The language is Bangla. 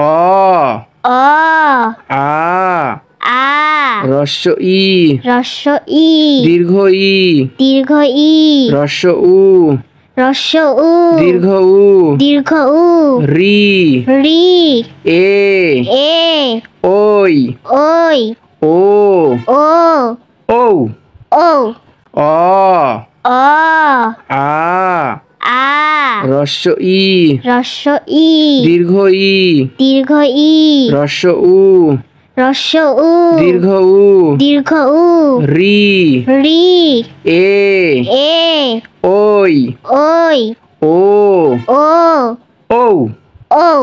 অ অ আ আ রস্য ই রস্য ই দীর্ঘ ই দীর্ঘ ই রস্য উ রস্য উ দীর্ঘ উ দীর্ঘ উ রি রি এ এ ওই ওই ও ও ও ও অ অ আ আ হ্যাঁ। রস্য ই রস্য ই দীর্ঘ ই দীর্ঘ ই রস্য উ রস্য উ দীর্ঘ উ দীর্ঘ উ রি রি এ এ ওই ওই ও ও ও ও